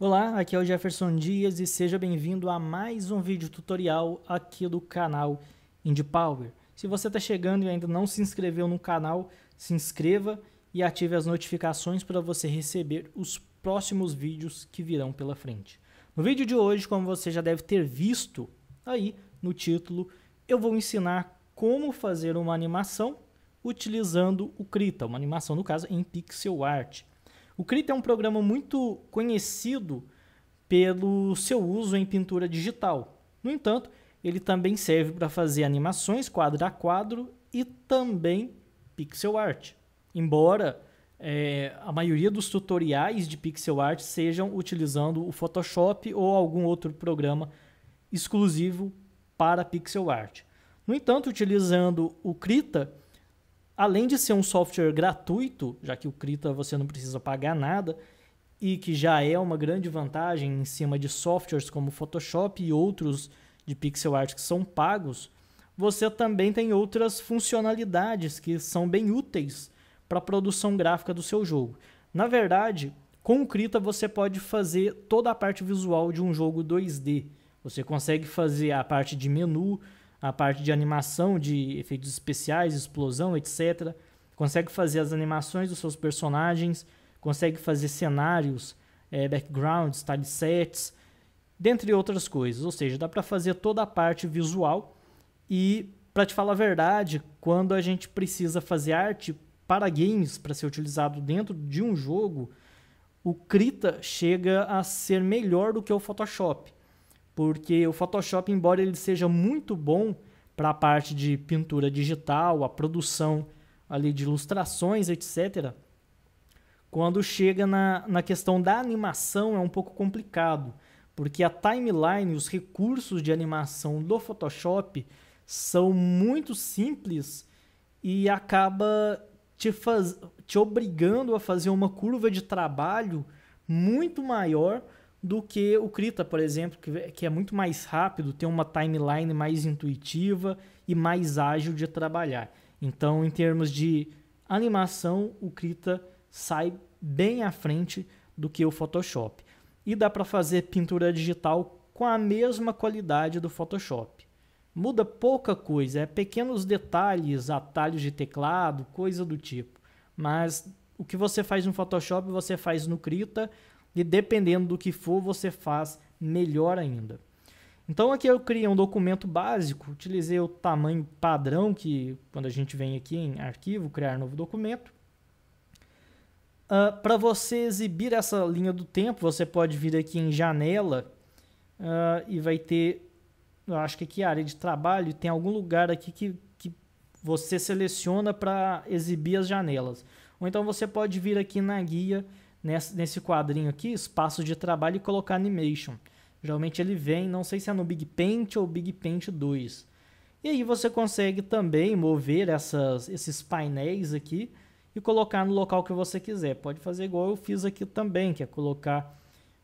Olá, aqui é o Jefferson Dias e seja bem-vindo a mais um vídeo tutorial aqui do canal Indie Power. Se você está chegando e ainda não se inscreveu no canal, se inscreva e ative as notificações para você receber os próximos vídeos que virão pela frente. No vídeo de hoje, como você já deve ter visto aí no título, eu vou ensinar como fazer uma animação utilizando o Krita, uma animação no caso em pixel art. O Krita é um programa muito conhecido pelo seu uso em pintura digital. No entanto, ele também serve para fazer animações quadro a quadro e também pixel art. Embora é, a maioria dos tutoriais de pixel art sejam utilizando o Photoshop ou algum outro programa exclusivo para pixel art. No entanto, utilizando o Krita, além de ser um software gratuito, já que o Krita você não precisa pagar nada, e que já é uma grande vantagem em cima de softwares como Photoshop e outros de pixel art que são pagos, você também tem outras funcionalidades que são bem úteis para a produção gráfica do seu jogo. Na verdade, com o Krita você pode fazer toda a parte visual de um jogo 2D. Você consegue fazer a parte de menu, a parte de animação, de efeitos especiais, explosão, etc. Consegue fazer as animações dos seus personagens, consegue fazer cenários, é, backgrounds, sets, dentre outras coisas. Ou seja, dá para fazer toda a parte visual e, para te falar a verdade, quando a gente precisa fazer arte para games para ser utilizado dentro de um jogo, o Krita chega a ser melhor do que o Photoshop porque o Photoshop, embora ele seja muito bom para a parte de pintura digital, a produção ali de ilustrações, etc., quando chega na, na questão da animação é um pouco complicado, porque a timeline, os recursos de animação do Photoshop são muito simples e acaba te, faz, te obrigando a fazer uma curva de trabalho muito maior do que o Krita, por exemplo, que é muito mais rápido, tem uma timeline mais intuitiva e mais ágil de trabalhar. Então, em termos de animação, o Krita sai bem à frente do que o Photoshop. E dá para fazer pintura digital com a mesma qualidade do Photoshop. Muda pouca coisa, é pequenos detalhes, atalhos de teclado, coisa do tipo. Mas o que você faz no Photoshop, você faz no Krita e dependendo do que for, você faz melhor ainda. Então aqui eu criei um documento básico, utilizei o tamanho padrão que quando a gente vem aqui em arquivo, criar novo documento. Uh, ah, Para você exibir essa linha do tempo, você pode vir aqui em janela uh, e vai ter, eu acho que aqui é área de trabalho, tem algum lugar aqui que, que você seleciona para exibir as janelas. Ou então você pode vir aqui na guia nesse quadrinho aqui, espaço de trabalho e colocar animation. Geralmente ele vem, não sei se é no Big Paint ou Big Paint 2. E aí você consegue também mover essas, esses painéis aqui e colocar no local que você quiser. Pode fazer igual eu fiz aqui também, que é colocar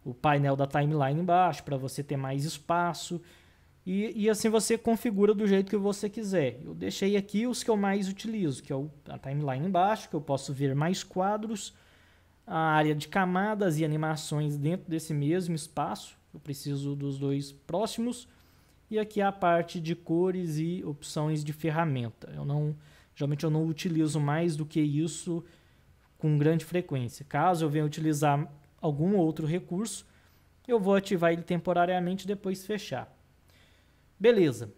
o painel da timeline embaixo para você ter mais espaço. E, e, assim você configura do jeito que você quiser. Eu deixei aqui os que eu mais utilizo, que é a timeline embaixo, que eu posso ver mais quadros a área de camadas e animações dentro desse mesmo espaço. Eu preciso dos dois próximos. E aqui é a parte de cores e opções de ferramenta. Eu não, geralmente eu não utilizo mais do que isso com grande frequência. Caso eu venha utilizar algum outro recurso, eu vou ativar ele temporariamente e depois fechar. Beleza.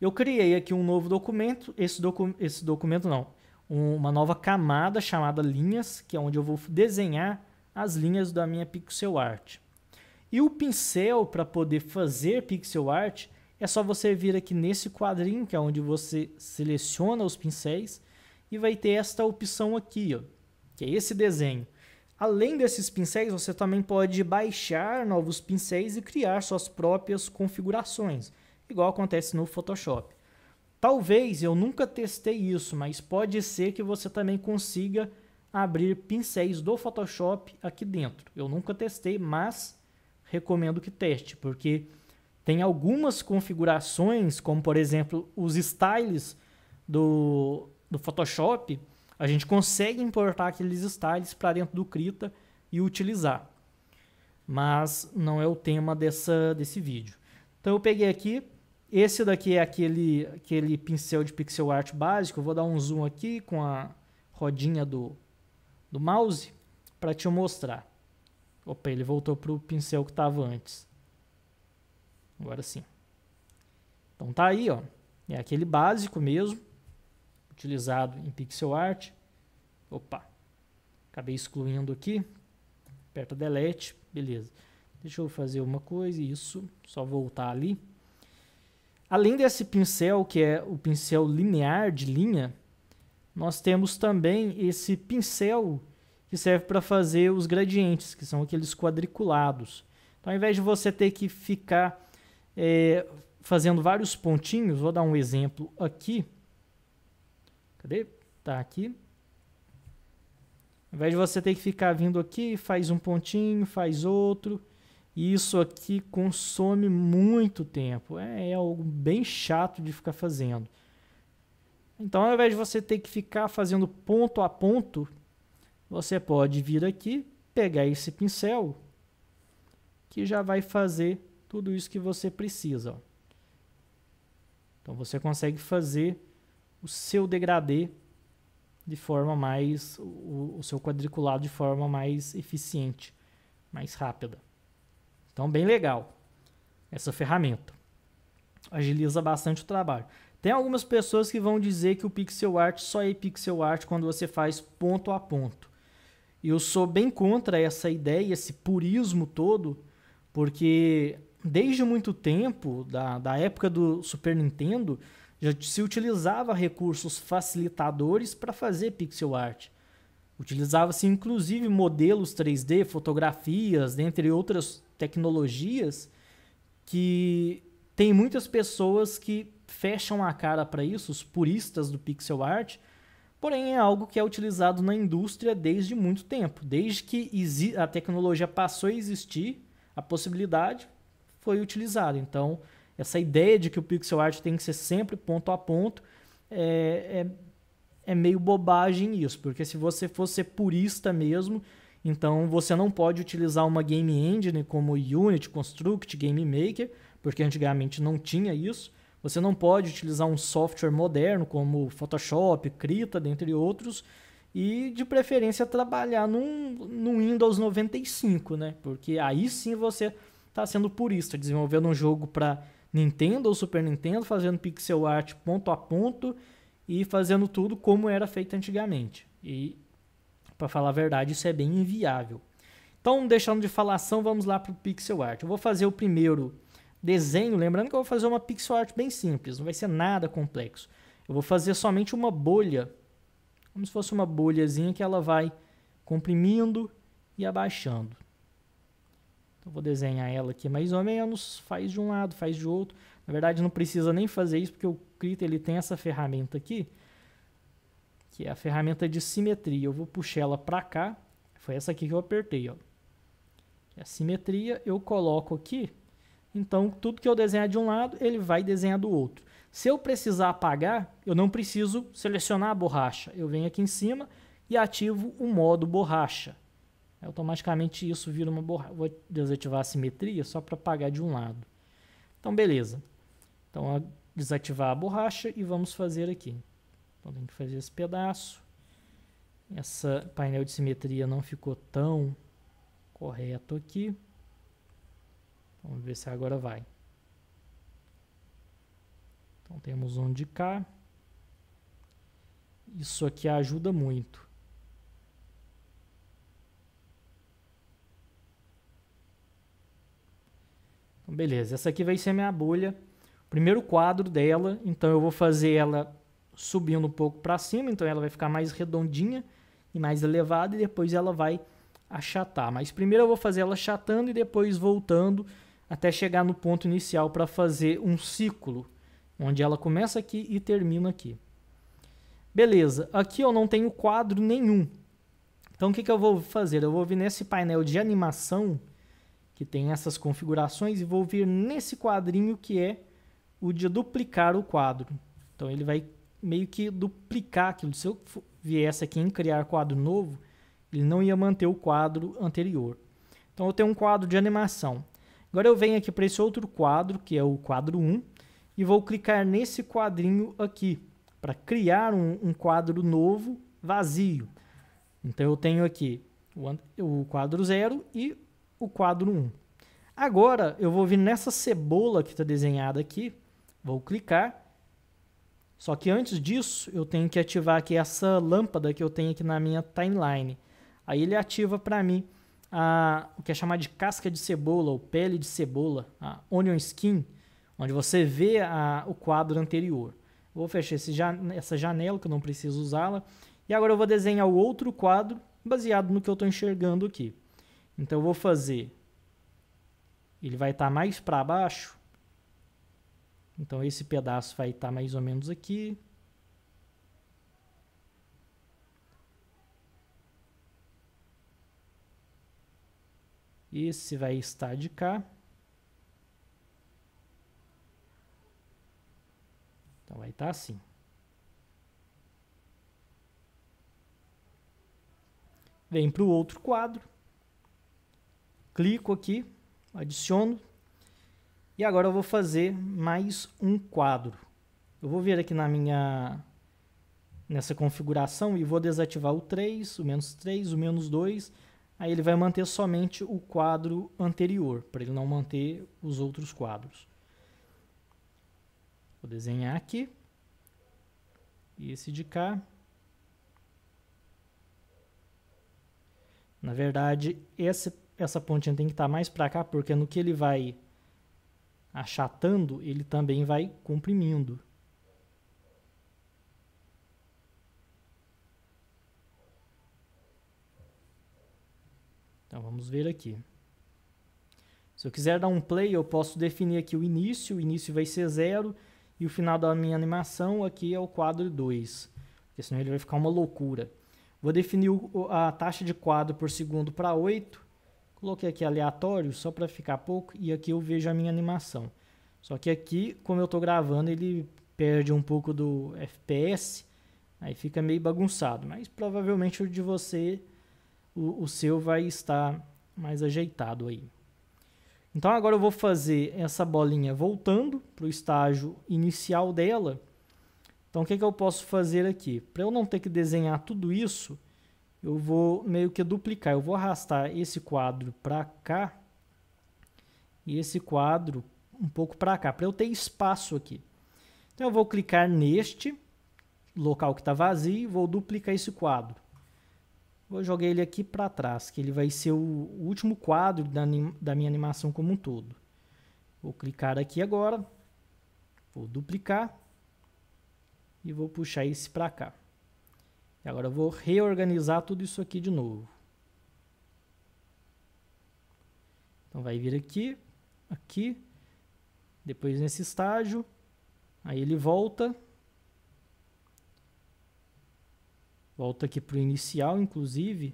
Eu criei aqui um novo documento. Esse, docu esse documento não uma nova camada chamada linhas, que é onde eu vou desenhar as linhas da minha pixel art. E o pincel para poder fazer pixel art é só você vir aqui nesse quadrinho, que é onde você seleciona os pincéis e vai ter esta opção aqui, ó, que é esse desenho. Além desses pincéis, você também pode baixar novos pincéis e criar suas próprias configurações, igual acontece no Photoshop. Talvez eu nunca testei isso, mas pode ser que você também consiga abrir pincéis do Photoshop aqui dentro. Eu nunca testei, mas recomendo que teste, porque tem algumas configurações, como por exemplo os styles do, do Photoshop, a gente consegue importar aqueles styles para dentro do Krita e utilizar. Mas não é o tema dessa, desse vídeo. Então eu peguei aqui esse daqui é aquele, aquele pincel de pixel art básico. Eu vou dar um zoom aqui com a rodinha do, do mouse para te mostrar. Opa, ele voltou para o pincel que estava antes. Agora sim. Então tá aí, ó. É aquele básico mesmo, utilizado em pixel art. Opa, acabei excluindo aqui. Aperta delete, beleza. Deixa eu fazer uma coisa, isso, só voltar ali. Além desse pincel, que é o pincel linear de linha, nós temos também esse pincel que serve para fazer os gradientes, que são aqueles quadriculados. Então, ao invés de você ter que ficar é, fazendo vários pontinhos, vou dar um exemplo aqui. Cadê? Tá aqui. Ao invés de você ter que ficar vindo aqui, faz um pontinho, faz outro, e isso aqui consome muito tempo. É, é algo bem chato de ficar fazendo. Então, ao invés de você ter que ficar fazendo ponto a ponto, você pode vir aqui, pegar esse pincel, que já vai fazer tudo isso que você precisa. Ó. Então, você consegue fazer o seu degradê de forma mais. o, o seu quadriculado de forma mais eficiente, mais rápida. Então, bem legal essa ferramenta. Agiliza bastante o trabalho. Tem algumas pessoas que vão dizer que o pixel art só é pixel art quando você faz ponto a ponto. eu sou bem contra essa ideia, esse purismo todo, porque desde muito tempo, da, da época do Super Nintendo, já se utilizava recursos facilitadores para fazer pixel art. Utilizava-se inclusive modelos 3D, fotografias, dentre outras tecnologias que tem muitas pessoas que fecham a cara para isso, os puristas do pixel art, porém é algo que é utilizado na indústria desde muito tempo. Desde que a tecnologia passou a existir, a possibilidade foi utilizada. Então, essa ideia de que o pixel art tem que ser sempre ponto a ponto é, é, é meio bobagem isso, porque se você fosse purista mesmo, então você não pode utilizar uma game engine como Unity, Construct, Game Maker, porque antigamente não tinha isso. Você não pode utilizar um software moderno como Photoshop, Krita, dentre outros, e de preferência trabalhar num, num Windows 95, né? Porque aí sim você está sendo purista, desenvolvendo um jogo para Nintendo ou Super Nintendo, fazendo pixel art ponto a ponto e fazendo tudo como era feito antigamente. E para falar a verdade, isso é bem inviável. Então, deixando de falação, vamos lá para o pixel art. Eu vou fazer o primeiro desenho, lembrando que eu vou fazer uma pixel art bem simples, não vai ser nada complexo. Eu vou fazer somente uma bolha, como se fosse uma bolhazinha que ela vai comprimindo e abaixando. Então, vou desenhar ela aqui mais ou menos, faz de um lado, faz de outro. Na verdade, não precisa nem fazer isso, porque o Krita ele tem essa ferramenta aqui, que é a ferramenta de simetria. Eu vou puxar ela para cá. Foi essa aqui que eu apertei, ó. É a simetria eu coloco aqui. Então, tudo que eu desenhar de um lado, ele vai desenhar do outro. Se eu precisar apagar, eu não preciso selecionar a borracha. Eu venho aqui em cima e ativo o modo borracha. Automaticamente isso vira uma borracha. Vou desativar a simetria só para apagar de um lado. Então, beleza. Então, desativar a borracha e vamos fazer aqui. Então tem que fazer esse pedaço. Essa painel de simetria não ficou tão correto aqui. Vamos ver se agora vai. Então temos um de cá. Isso aqui ajuda muito. Então, beleza, essa aqui vai ser minha bolha. Primeiro quadro dela, então eu vou fazer ela subindo um pouco para cima, então ela vai ficar mais redondinha e mais elevada e depois ela vai achatar. Mas primeiro eu vou fazer ela achatando e depois voltando até chegar no ponto inicial para fazer um ciclo, onde ela começa aqui e termina aqui. Beleza, aqui eu não tenho quadro nenhum. Então o que, que eu vou fazer? Eu vou vir nesse painel de animação, que tem essas configurações, e vou vir nesse quadrinho que é o de duplicar o quadro. Então ele vai meio que duplicar aquilo. Se eu viesse aqui em criar quadro novo, ele não ia manter o quadro anterior. Então eu tenho um quadro de animação. Agora eu venho aqui para esse outro quadro, que é o quadro 1, e vou clicar nesse quadrinho aqui, para criar um, um, quadro novo vazio. Então eu tenho aqui o, o quadro 0 e o quadro 1. Agora eu vou vir nessa cebola que está desenhada aqui, vou clicar só que antes disso, eu tenho que ativar aqui essa lâmpada que eu tenho aqui na minha timeline. Aí ele ativa para mim a, o que é chamado de casca de cebola ou pele de cebola, a onion skin, onde você vê a, o quadro anterior. Vou fechar jan essa janela que eu não preciso usá-la. E agora eu vou desenhar o outro quadro baseado no que eu estou enxergando aqui. Então eu vou fazer... Ele vai estar tá mais para baixo. Então esse pedaço vai estar tá mais ou menos aqui. Esse vai estar de cá. Então vai estar tá assim. Vem para o outro quadro. Clico aqui, adiciono e agora eu vou fazer mais um quadro. Eu vou vir aqui na minha nessa configuração e vou desativar o 3, o menos 3, o menos 2. Aí ele vai manter somente o quadro anterior, para ele não manter os outros quadros. Vou desenhar aqui. E esse de cá. Na verdade, essa, essa pontinha tem que estar tá mais para cá, porque no que ele vai achatando, ele também vai comprimindo. Então vamos ver aqui. Se eu quiser dar um play, eu posso definir aqui o início, o início vai ser zero, e o final da minha animação aqui é o quadro 2, porque senão ele vai ficar uma loucura. Vou definir a taxa de quadro por segundo para 8, Coloquei aqui aleatório só para ficar pouco e aqui eu vejo a minha animação. Só que aqui, como eu estou gravando, ele perde um pouco do FPS, aí fica meio bagunçado, mas provavelmente o de você, o, o seu vai estar mais ajeitado aí. Então agora eu vou fazer essa bolinha voltando para o estágio inicial dela. Então o que, que eu posso fazer aqui? Para eu não ter que desenhar tudo isso, eu vou meio que duplicar, eu vou arrastar esse quadro para cá e esse quadro um pouco para cá, para eu ter espaço aqui. Então eu vou clicar neste local que está vazio, vou duplicar esse quadro. Vou jogar ele aqui para trás, que ele vai ser o último quadro da, da minha animação como um todo. Vou clicar aqui agora, vou duplicar e vou puxar esse para cá. E agora eu vou reorganizar tudo isso aqui de novo. Então vai vir aqui, aqui, depois nesse estágio, aí ele volta, volta aqui para o inicial, inclusive,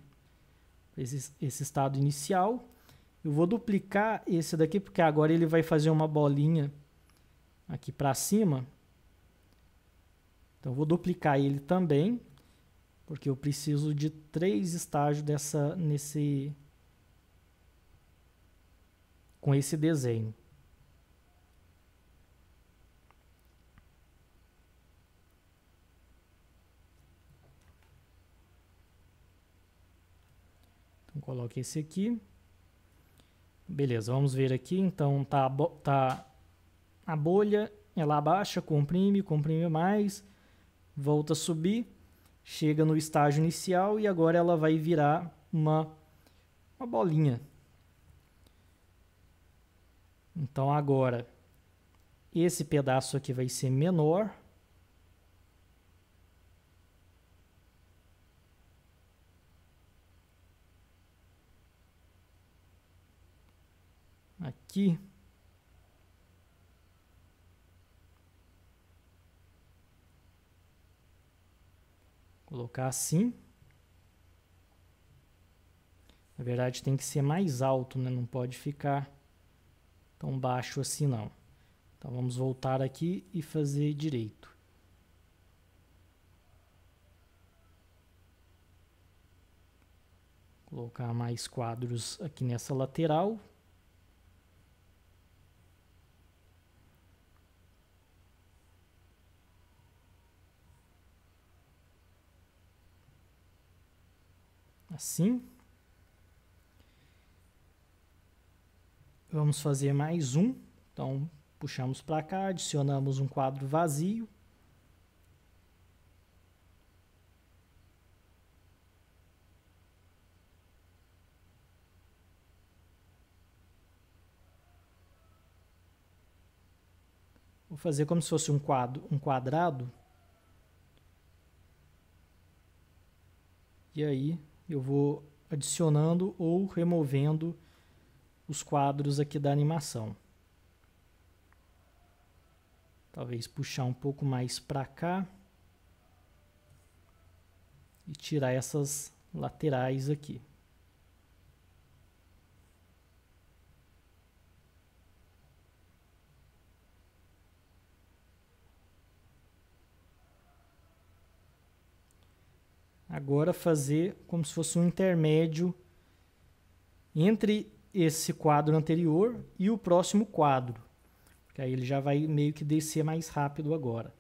esse, esse estado inicial. Eu vou duplicar esse daqui, porque agora ele vai fazer uma bolinha aqui para cima. Então, vou duplicar ele também porque eu preciso de três estágios dessa nesse com esse desenho. Então coloque esse aqui. Beleza, vamos ver aqui. Então tá, tá a bolha, ela abaixa, comprime, comprime mais, volta a subir chega no estágio inicial e agora ela vai virar uma, uma bolinha. Então agora esse pedaço aqui vai ser menor. Aqui Colocar assim. Na verdade, tem que ser mais alto, né? Não pode ficar tão baixo assim, não. Então, vamos voltar aqui e fazer direito. Colocar mais quadros aqui nessa lateral. assim. Vamos fazer mais um. Então, puxamos para cá, adicionamos um quadro vazio. Vou fazer como se fosse um quadro, um quadrado. E aí eu vou adicionando ou removendo os quadros aqui da animação. Talvez puxar um pouco mais para cá e tirar essas laterais aqui. agora fazer como se fosse um intermédio entre esse quadro anterior e o próximo quadro. Porque aí ele já vai meio que descer mais rápido agora.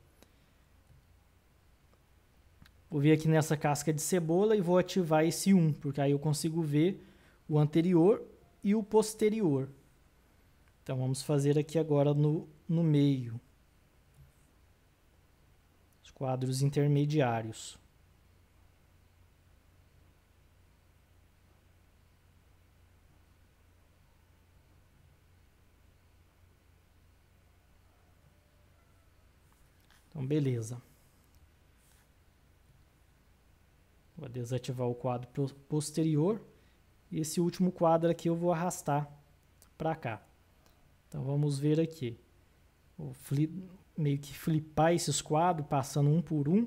Vou vir aqui nessa casca de cebola e vou ativar esse 1, porque aí eu consigo ver o anterior e o posterior. Então vamos fazer aqui agora no, no meio. Os quadros intermediários. Então, beleza. Vou desativar o quadro posterior. E esse último quadro aqui eu vou arrastar para cá. Então, vamos ver aqui. Vou meio que flipar esses quadros, passando um por um,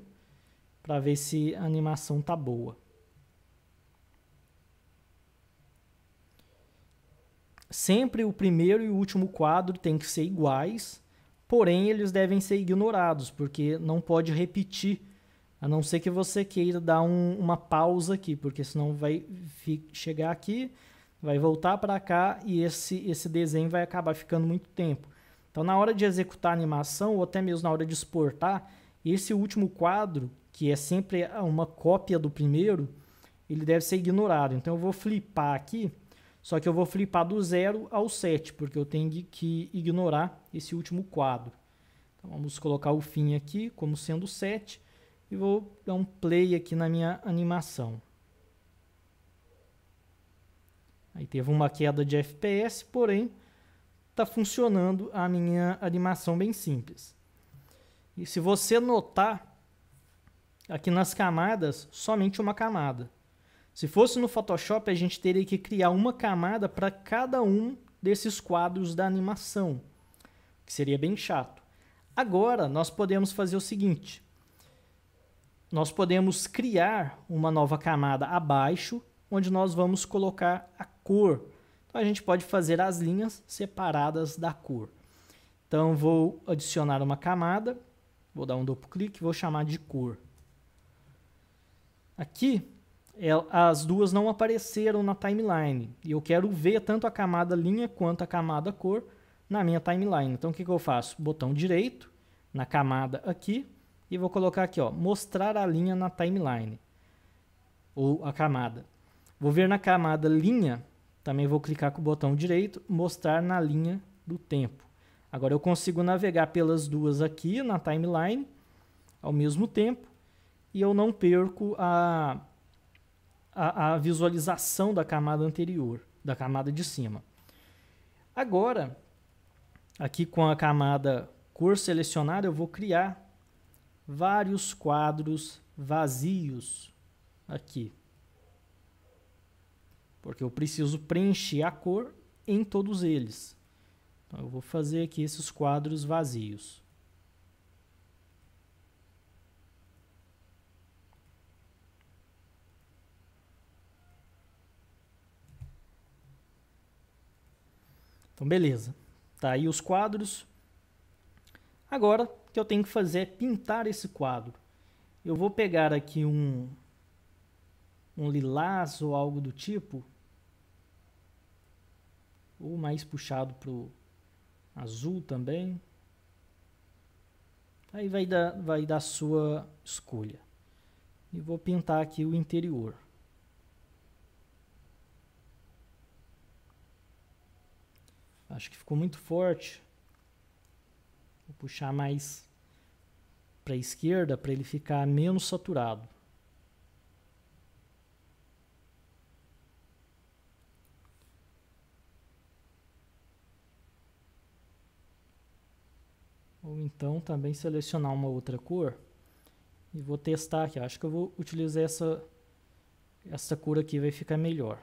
para ver se a animação tá boa. Sempre o primeiro e o último quadro tem que ser iguais Porém, eles devem ser ignorados, porque não pode repetir, a não ser que você queira dar um, uma pausa aqui, porque senão vai chegar aqui, vai voltar para cá e esse, esse desenho vai acabar ficando muito tempo. Então, na hora de executar a animação, ou até mesmo na hora de exportar, esse último quadro, que é sempre uma cópia do primeiro, ele deve ser ignorado. Então, eu vou flipar aqui só que eu vou flipar do 0 ao 7, porque eu tenho que ignorar esse último quadro. Então vamos colocar o fim aqui como sendo 7 e vou dar um play aqui na minha animação. Aí teve uma queda de FPS, porém está funcionando a minha animação bem simples. E se você notar, aqui nas camadas, somente uma camada. Se fosse no Photoshop, a gente teria que criar uma camada para cada um desses quadros da animação, que seria bem chato. Agora, nós podemos fazer o seguinte: nós podemos criar uma nova camada abaixo, onde nós vamos colocar a cor. Então, a gente pode fazer as linhas separadas da cor. Então, vou adicionar uma camada, vou dar um duplo clique, vou chamar de cor. Aqui, as duas não apareceram na timeline. E eu quero ver tanto a camada linha quanto a camada cor na minha timeline. Então o que, que eu faço? Botão direito na camada aqui e vou colocar aqui, ó, mostrar a linha na timeline ou a camada. Vou ver na camada linha, também vou clicar com o botão direito, mostrar na linha do tempo. Agora eu consigo navegar pelas duas aqui na timeline ao mesmo tempo e eu não perco a a, a visualização da camada anterior, da camada de cima. Agora, aqui com a camada cor selecionada, eu vou criar vários quadros vazios aqui. Porque eu preciso preencher a cor em todos eles. Então, eu vou fazer aqui esses quadros vazios. Então, beleza. Tá aí os quadros. Agora, o que eu tenho que fazer é pintar esse quadro. Eu vou pegar aqui um, um lilás ou algo do tipo. Ou mais puxado para o azul também. Aí vai da, vai da sua escolha. E vou pintar aqui o interior. Acho que ficou muito forte. Vou puxar mais para a esquerda para ele ficar menos saturado. Ou então também selecionar uma outra cor e vou testar aqui. Acho que eu vou utilizar essa, essa cor aqui, vai ficar melhor.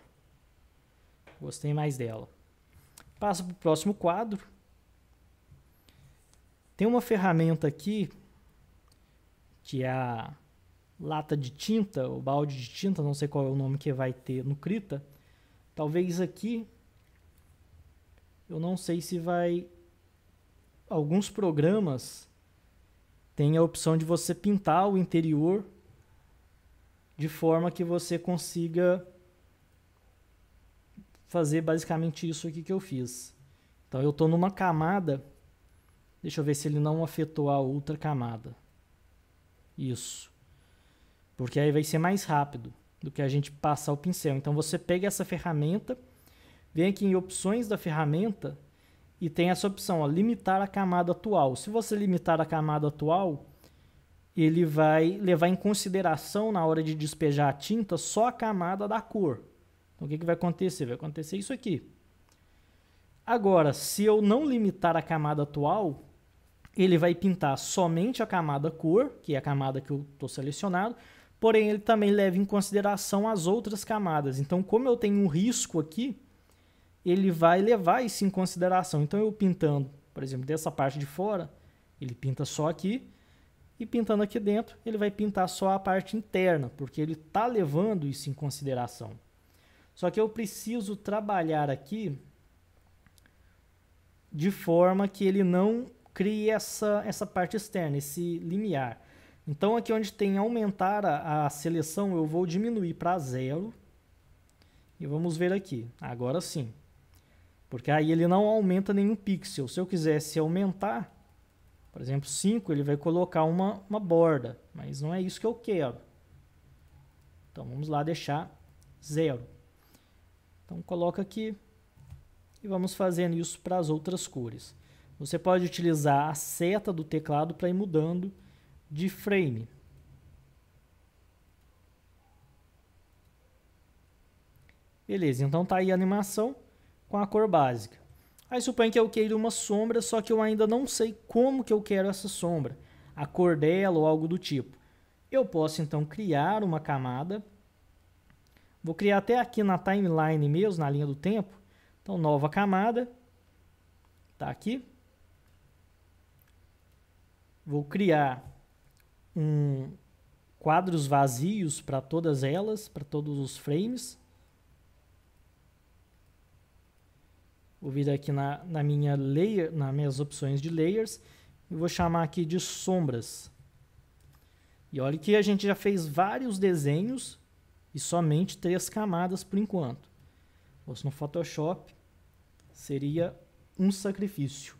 Gostei mais dela. Passa para o próximo quadro. Tem uma ferramenta aqui, que é a lata de tinta, o balde de tinta, não sei qual é o nome que vai ter no Krita. Talvez aqui, eu não sei se vai... Alguns programas tem a opção de você pintar o interior de forma que você consiga fazer basicamente isso aqui que eu fiz. Então eu estou numa camada, deixa eu ver se ele não afetou a outra camada. Isso. Porque aí vai ser mais rápido do que a gente passar o pincel. Então você pega essa ferramenta, vem aqui em opções da ferramenta e tem essa opção, ó, limitar a camada atual. Se você limitar a camada atual, ele vai levar em consideração na hora de despejar a tinta só a camada da cor o que, que vai acontecer? Vai acontecer isso aqui. Agora, se eu não limitar a camada atual, ele vai pintar somente a camada cor, que é a camada que eu estou selecionado, porém ele também leva em consideração as outras camadas. Então, como eu tenho um risco aqui, ele vai levar isso em consideração. Então, eu pintando, por exemplo, dessa parte de fora, ele pinta só aqui, e pintando aqui dentro, ele vai pintar só a parte interna, porque ele está levando isso em consideração. Só que eu preciso trabalhar aqui de forma que ele não crie essa, essa parte externa, esse limiar. Então aqui onde tem aumentar a, a seleção, eu vou diminuir para zero. E vamos ver aqui, agora sim. Porque aí ele não aumenta nenhum pixel. Se eu quisesse aumentar, por exemplo, 5, ele vai colocar uma, uma borda. Mas não é isso que eu quero. Então vamos lá deixar zero. Então coloca aqui e vamos fazendo isso para as outras cores. Você pode utilizar a seta do teclado para ir mudando de frame. Beleza, então tá aí a animação com a cor básica. Aí suponha que eu queira uma sombra, só que eu ainda não sei como que eu quero essa sombra, a cor dela ou algo do tipo. Eu posso então criar uma camada Vou criar até aqui na timeline mesmo, na linha do tempo. Então, nova camada. Tá aqui. Vou criar um quadros vazios para todas elas, para todos os frames. Vou vir aqui na, na minha layer, nas minhas opções de layers e vou chamar aqui de sombras. E olha que a gente já fez vários desenhos e somente três camadas por enquanto. Então, se no Photoshop seria um sacrifício.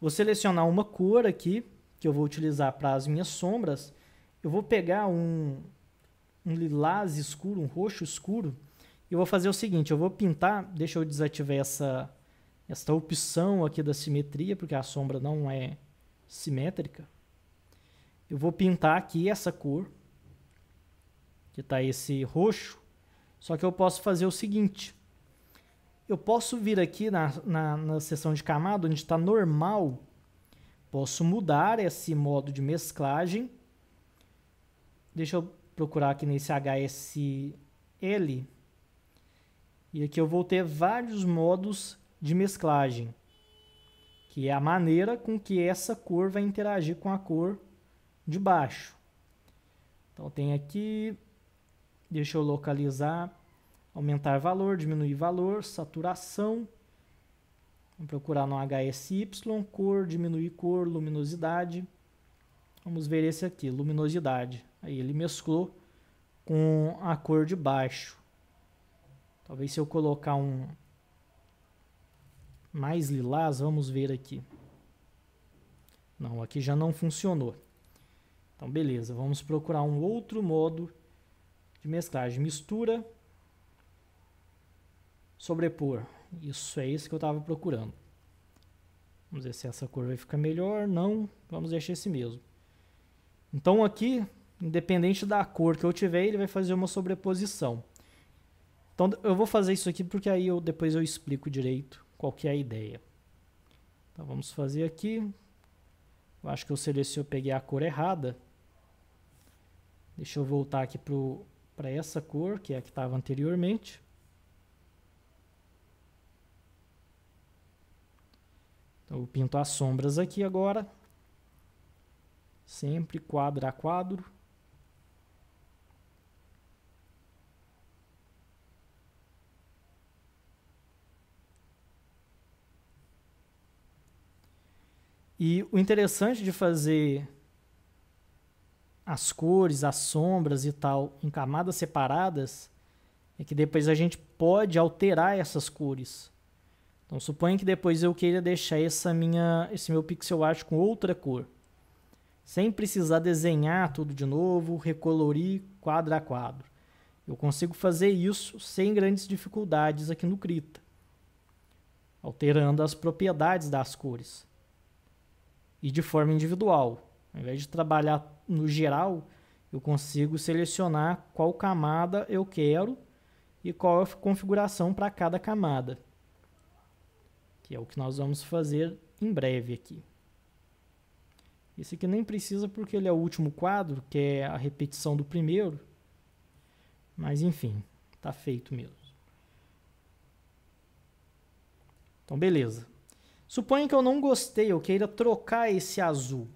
Vou selecionar uma cor aqui que eu vou utilizar para as minhas sombras. Eu vou pegar um, um lilás escuro, um roxo escuro. E eu vou fazer o seguinte, eu vou pintar, deixa eu desativar essa, essa opção aqui da simetria, porque a sombra não é simétrica. Eu vou pintar aqui essa cor, que está esse roxo. Só que eu posso fazer o seguinte. Eu posso vir aqui na, na, na seção de camada, onde está normal, posso mudar esse modo de mesclagem. Deixa eu procurar aqui nesse HSL. E aqui eu vou ter vários modos de mesclagem, que é a maneira com que essa cor vai interagir com a cor de baixo. Então tem aqui Deixa eu localizar, aumentar valor, diminuir valor, saturação. Vamos procurar no HSY, cor, diminuir cor, luminosidade. Vamos ver esse aqui, luminosidade. Aí ele mesclou com a cor de baixo. Talvez se eu colocar um mais lilás, vamos ver aqui. Não, aqui já não funcionou. Então beleza, vamos procurar um outro modo de mesclagem. Mistura, sobrepor. Isso é isso que eu estava procurando. Vamos ver se essa cor vai ficar melhor. Não, vamos deixar esse mesmo. Então aqui, independente da cor que eu tiver, ele vai fazer uma sobreposição. Então eu vou fazer isso aqui porque aí eu, depois eu explico direito qual que é a ideia. Então vamos fazer aqui. Eu acho que eu selecionei, eu peguei a cor errada. Deixa eu voltar aqui pro para essa cor, que é a que estava anteriormente. Então, eu pinto as sombras aqui agora, sempre quadro a quadro. E o interessante de fazer as cores, as sombras e tal em camadas separadas, é que depois a gente pode alterar essas cores. Então suponha que depois eu queira deixar essa minha, esse meu pixel art com outra cor, sem precisar desenhar tudo de novo, recolorir quadro a quadro. Eu consigo fazer isso sem grandes dificuldades aqui no Krita, alterando as propriedades das cores e de forma individual, ao invés de trabalhar no geral, eu consigo selecionar qual camada eu quero e qual a configuração para cada camada, que é o que nós vamos fazer em breve aqui. Esse aqui nem precisa porque ele é o último quadro, que é a repetição do primeiro. Mas enfim, tá feito mesmo. Então beleza. Suponha que eu não gostei, eu queira trocar esse azul.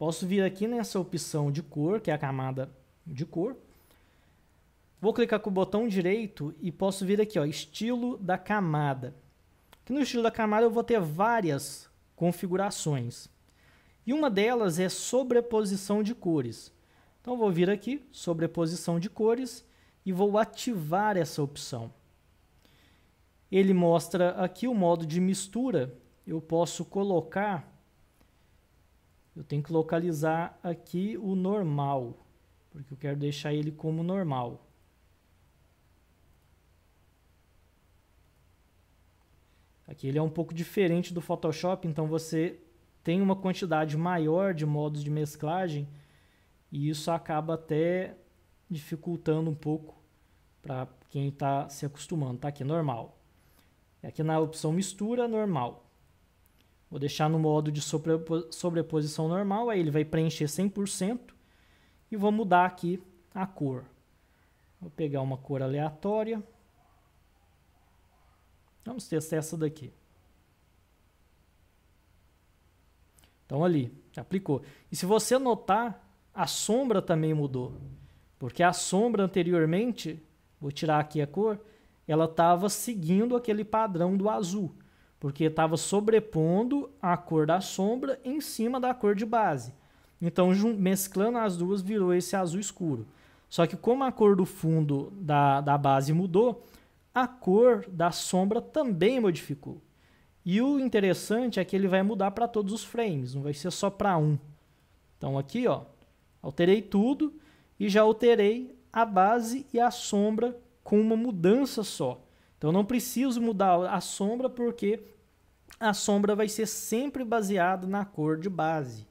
Posso vir aqui nessa opção de cor, que é a camada de cor. Vou clicar com o botão direito e posso vir aqui, ó, estilo da camada. Aqui no estilo da camada eu vou ter várias configurações. E uma delas é sobreposição de cores. Então vou vir aqui, sobreposição de cores, e vou ativar essa opção. Ele mostra aqui o modo de mistura. Eu posso colocar eu tenho que localizar aqui o normal, porque eu quero deixar ele como normal. Aqui ele é um pouco diferente do Photoshop, então você tem uma quantidade maior de modos de mesclagem e isso acaba até dificultando um pouco para quem está se acostumando. Tá aqui, normal. Aqui na opção mistura, normal. Vou deixar no modo de sobreposição normal, aí ele vai preencher 100% e vou mudar aqui a cor. Vou pegar uma cor aleatória. Vamos testar essa daqui. Então ali, aplicou. E se você notar, a sombra também mudou. Porque a sombra anteriormente, vou tirar aqui a cor, ela estava seguindo aquele padrão do azul porque estava sobrepondo a cor da sombra em cima da cor de base. Então, mesclando as duas, virou esse azul escuro. Só que como a cor do fundo da, da base mudou, a cor da sombra também modificou. E o interessante é que ele vai mudar para todos os frames, não vai ser só para um. Então aqui, ó, alterei tudo e já alterei a base e a sombra com uma mudança só. Então não preciso mudar a sombra porque a sombra vai ser sempre baseada na cor de base,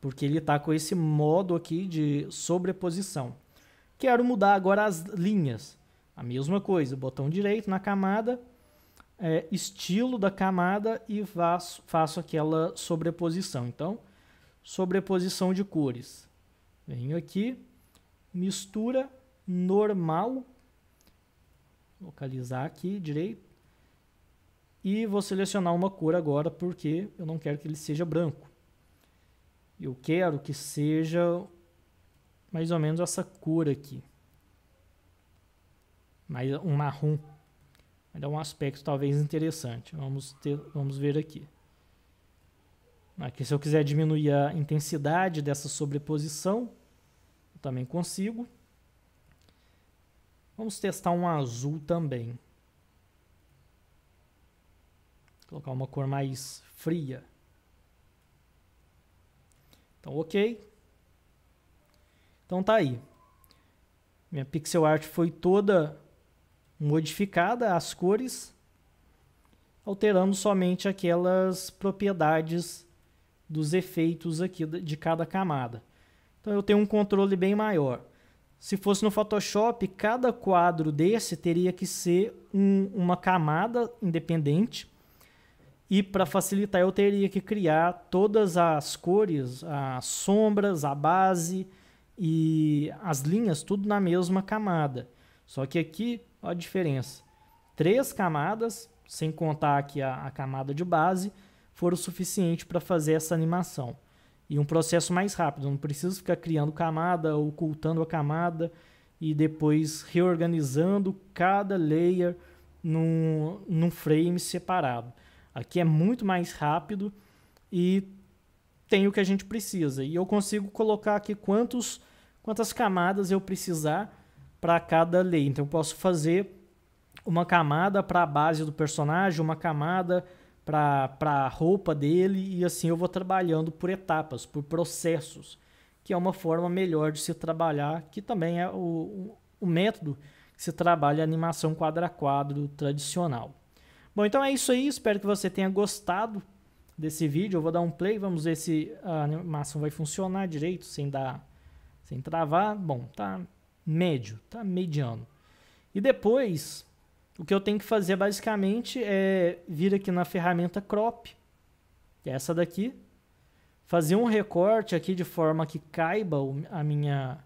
porque ele está com esse modo aqui de sobreposição. Quero mudar agora as linhas. A mesma coisa, botão direito na camada, é, estilo da camada e faço, faço aquela sobreposição. Então, sobreposição de cores. Venho aqui, mistura normal localizar aqui direito. E vou selecionar uma cor agora porque eu não quero que ele seja branco. Eu quero que seja mais ou menos essa cor aqui. Mais um marrom. Vai dar um aspecto talvez interessante. Vamos, ter, vamos ver aqui. Aqui se eu quiser diminuir a intensidade dessa sobreposição, eu também consigo. Vamos testar um azul também. Colocar uma cor mais fria. Então, ok. Então tá aí. Minha pixel art foi toda modificada, as cores, alterando somente aquelas propriedades dos efeitos aqui de cada camada. Então eu tenho um controle bem maior. Se fosse no Photoshop, cada quadro desse teria que ser um, uma camada independente. E para facilitar, eu teria que criar todas as cores, as sombras, a base e as linhas, tudo na mesma camada. Só que aqui, olha a diferença. Três camadas, sem contar aqui a, a camada de base, foram suficiente para fazer essa animação. E um processo mais rápido. não preciso ficar criando camada, ocultando a camada e depois reorganizando cada layer num, num frame separado. Aqui é muito mais rápido e tem o que a gente precisa. E eu consigo colocar aqui quantos, quantas camadas eu precisar para cada layer. Então eu posso fazer uma camada para a base do personagem, uma camada para a roupa dele e assim eu vou trabalhando por etapas, por processos, que é uma forma melhor de se trabalhar, que também é o, o método que se trabalha animação quadro a quadro tradicional. Bom, então é isso aí, espero que você tenha gostado desse vídeo. Eu vou dar um play, vamos ver se a animação vai funcionar direito, sem dar sem travar. Bom, tá médio, tá mediano. E depois o que eu tenho que fazer basicamente é vir aqui na ferramenta crop, que é essa daqui, fazer um recorte aqui de forma que caiba a minha,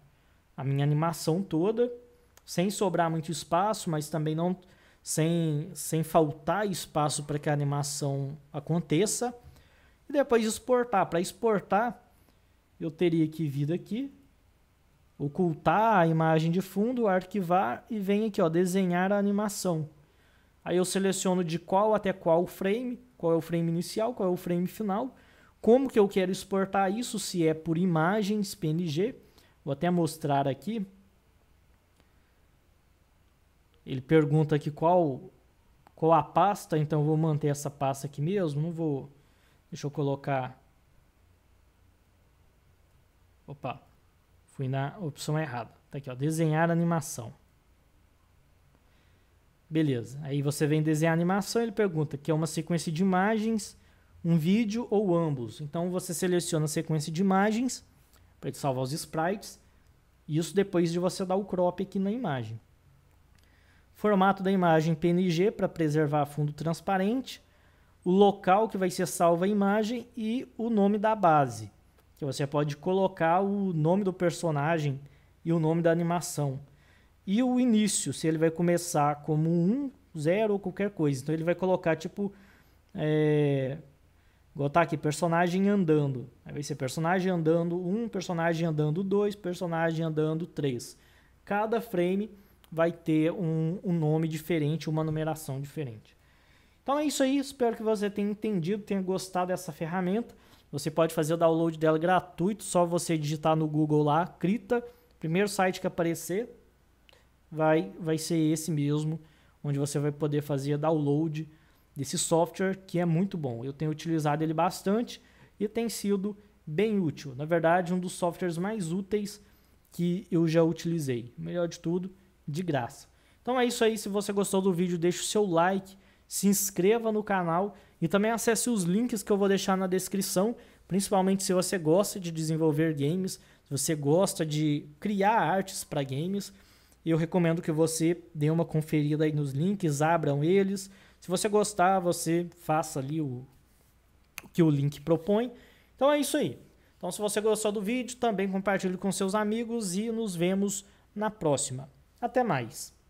a minha animação toda, sem sobrar muito espaço, mas também não sem, sem faltar espaço para que a animação aconteça. E depois exportar. Para exportar, eu teria que vir aqui, ocultar a imagem de fundo, arquivar e vem aqui, ó, desenhar a animação. Aí eu seleciono de qual até qual frame, qual é o frame inicial, qual é o frame final, como que eu quero exportar isso, se é por imagens PNG. Vou até mostrar aqui. Ele pergunta aqui qual qual a pasta, então vou manter essa pasta aqui mesmo, não vou Deixa eu colocar Opa, Fui na opção errada. Tá aqui, ó, desenhar animação. Beleza. Aí você vem desenhar animação, ele pergunta que é uma sequência de imagens, um vídeo ou ambos. Então você seleciona a sequência de imagens para salvar os sprites. Isso depois de você dar o crop aqui na imagem. Formato da imagem PNG para preservar fundo transparente. O local que vai ser salva a imagem e o nome da base que você pode colocar o nome do personagem e o nome da animação. E o início, se ele vai começar como 1, 0 ou qualquer coisa. Então ele vai colocar tipo. É... aqui, personagem andando. Aí vai ser personagem andando 1, um, personagem andando 2, personagem andando 3. Cada frame vai ter um, um nome diferente, uma numeração diferente. Então é isso aí, espero que você tenha entendido, tenha gostado dessa ferramenta. Você pode fazer o download dela gratuito, só você digitar no Google lá, Crita. Primeiro site que aparecer vai, vai ser esse mesmo, onde você vai poder fazer download desse software que é muito bom. Eu tenho utilizado ele bastante e tem sido bem útil. Na verdade, um dos softwares mais úteis que eu já utilizei. Melhor de tudo, de graça. Então é isso aí. Se você gostou do vídeo, deixa o seu like, se inscreva no canal e também acesse os links que eu vou deixar na descrição, principalmente se você gosta de desenvolver games, se você gosta de criar artes para games. Eu recomendo que você dê uma conferida aí nos links, abram eles. Se você gostar, você faça ali o, o que o link propõe. Então é isso aí. Então, se você gostou do vídeo, também compartilhe com seus amigos e nos vemos na próxima. Até mais!